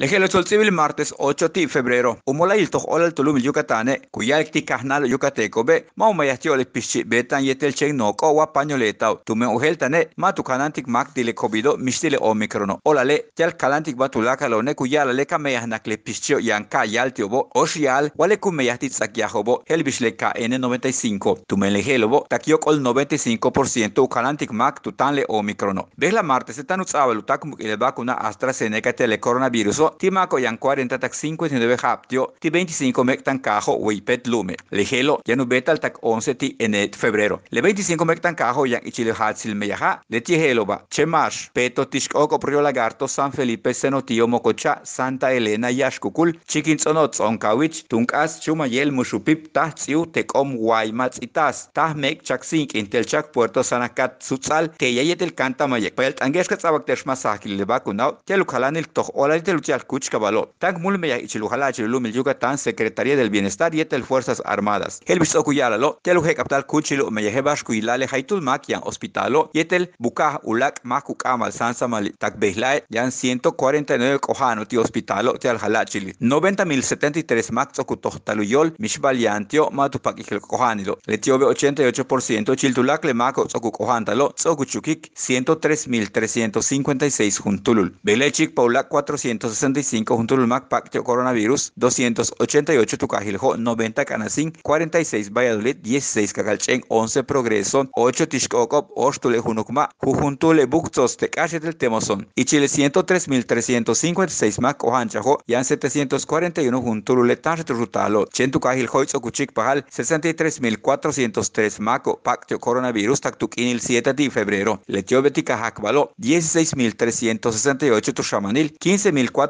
Lejelo cholcivil martes 8 de febrero. Umola il toj olal tulum yucatane, kuyal ti kahnal yucateco be, maumaya tiole pichit betan yetel chen no kowa pañoletao. Tume ujeltane, matu kanantik mak dile kobido mistile omicrono. Olale, yal kalantik batulaka lone kuyala le kameyah nakle pichio yanka yal tiobo, oshial, wale kumeyah titsak yahobo, el ka N95. Tume lejelobo, takiok ol 95% kalantik mak tutanle omicrono. Ves la martes etanutzabel utakum ile vacuna AstraZeneca tele coronavirus Tito, Timacoyancuar en Tatac 5 19 Haptio, Ti 25 Mectancajo, Huipet Lume. Lejelo, ya no Betal, TAC 11 Ti en febrero. Le 25 Mectancajo, Yan Ichile Hatsil Meyaja, Le Che Chemash, Peto Tishco Prio Lagarto, San Felipe, Senotio, Mococha, Santa Elena, Yashkukul, Chiquinzonot, Onkawich, Tunkas, Chumayel, Mushupip, Tatsiu, Tecom, Guaymats y Tas, Sink Puerto Sanacat, Sutzal, Teyayet el Canta Mayek, Pelt, Angeska, Tabak, Masakil Le Vacunao, Telukalan, el Ola, tan Cuchcabaló, Tagmulmeya y Chiluhala yuga Yucatán, Secretaría del Bienestar y Etel Fuerzas Armadas. El Bisokuyalalo, Teluje Capital Cuchilu, Meyejebashku y Lale Haitul Makian, Hospitalo, Yetel Bukah Ulak Makukamal Sansamal ya Yan 149 Cojano, Ti Hospitalo, Tialhala Chili, 90.073 Max Ocutohtaluyol, Mishbaliantio, Matupak y Cojanilo, Letiobe 88%, Chiltulac Lemaco, 103 mil 103.356 Juntulul, Belechik Paula 460. 65 junto Juntulmac Pacto Coronavirus 288 Tucajiljo 90 Canacín 46 Valladolid 16 Cagalchen 11 Progreso 8 Tixcocop 8 junto al Jujuntule de calle del Temozón y Chile 103.356 Mac Ojanchajo Yan 741 junto Juntulule Tarche Rutalo 100 Tucajiljo Ocuchic Pajal 63.403 Maco Pacto Coronavirus Tactuquinil 7 de febrero Letiobética Jacbalo 16.368 Tushamanil 15.400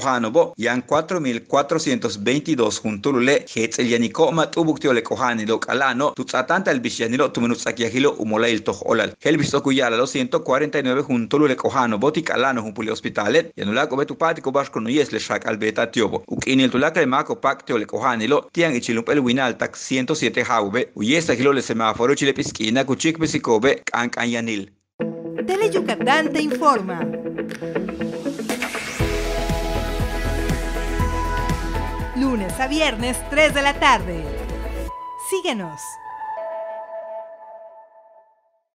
kohanobo yan 4422 juntulule le matubuktiole kohanilo kalano tutsatanta el olal tumenutsakiahilo umoleil toholal helbistokuyalalo 149 juntulule kohanobo tikalano jumpuli hospitalet yanulako le bashkonuyes al albeta tiobo ukinil tulakle mako paktiole lo tian el winal tak 107 jaube uyesahilo le semáforo chilepiskina kuchikpesikobe yanil Tele Yucatán te informa. viernes, 3 de la tarde. Síguenos.